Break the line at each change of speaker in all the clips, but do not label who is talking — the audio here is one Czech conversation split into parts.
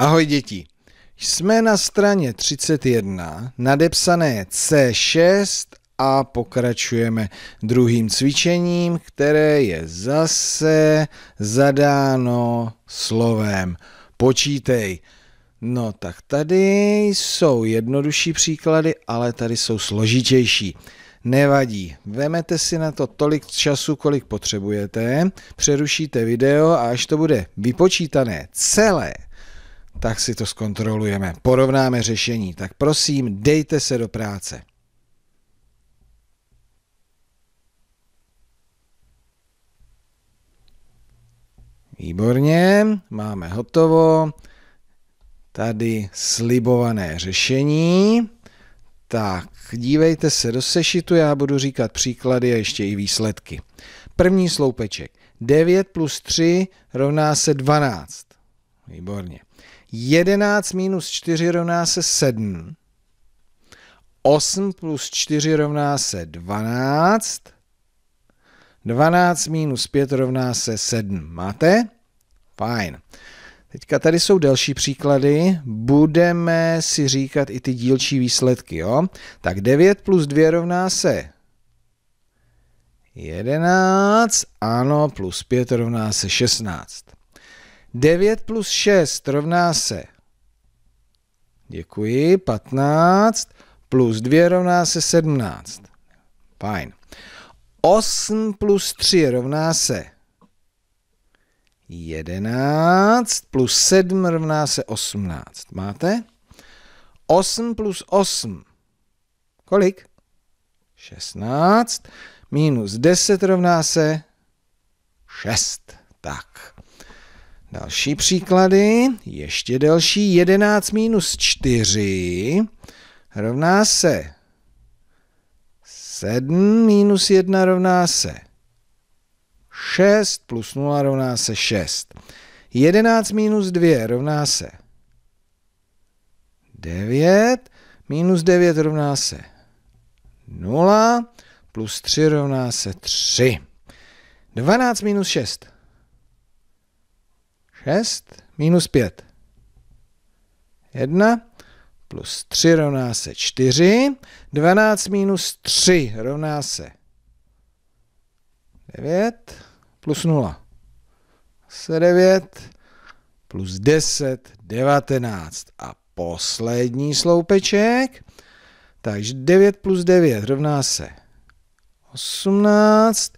Ahoj děti. Jsme na straně 31, nadepsané C6 a pokračujeme druhým cvičením, které je zase zadáno slovem. Počítej. No tak tady jsou jednodušší příklady, ale tady jsou složitější. Nevadí, vemete si na to tolik času, kolik potřebujete, přerušíte video a až to bude vypočítané celé, tak si to zkontrolujeme. Porovnáme řešení. Tak prosím, dejte se do práce. Výborně, máme hotovo. Tady slibované řešení. Tak, dívejte se do sešitu, já budu říkat příklady a ještě i výsledky. První sloupeček. 9 plus 3 rovná se 12. Výborně. 11 minus 4 rovná se 7. 8 plus 4 rovná se 12. 12 minus 5 rovná se 7. Máte? Fajn. Teďka tady jsou další příklady. Budeme si říkat i ty dílčí výsledky. Jo? Tak 9 plus 2 rovná se 11. Ano, plus 5 rovná se 16. 9 plus 6 rovná se, děkuji, 15 plus 2 rovná se 17. Fajn. 8 plus 3 rovná se 11 plus 7 rovná se 18. Máte? 8 plus 8. Kolik? 16. Minus 10 rovná se 6. Tak. Další příklady. Ještě delší. 11 minus 4 rovná se 7 minus 1 rovná se 6 plus 0 rovná se 6. 11 minus 2 rovná se 9. Minus 9 rovná se 0. Plus 3 rovná se 3. 12 minus 6. 6 minus 5. 1 plus 3 rovná se 4. 12 minus 3 rovná se 9 plus 0. Se 9 plus 10, 19. A poslední sloupeček. Takže 9 plus 9 rovná se 18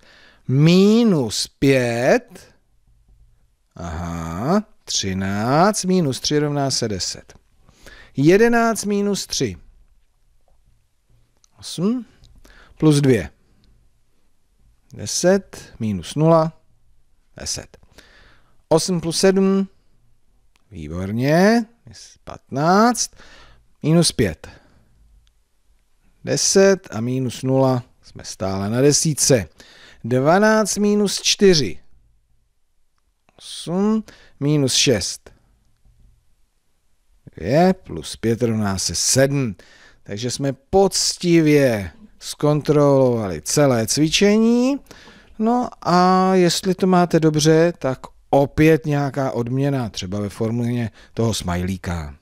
minus 5 13 minus 3 rovná se 10. 11 minus 3. 8 plus 2. 10 minus 0. 10. 8 plus 7. Výborně. 15. Minus 5. 10 a minus 0. Jsme stále na desíce. 12 minus 4. 8 minus 6 je plus 5 rovná se 7. Takže jsme poctivě zkontrolovali celé cvičení. No a jestli to máte dobře, tak opět nějaká odměna, třeba ve formulě toho smajlíka.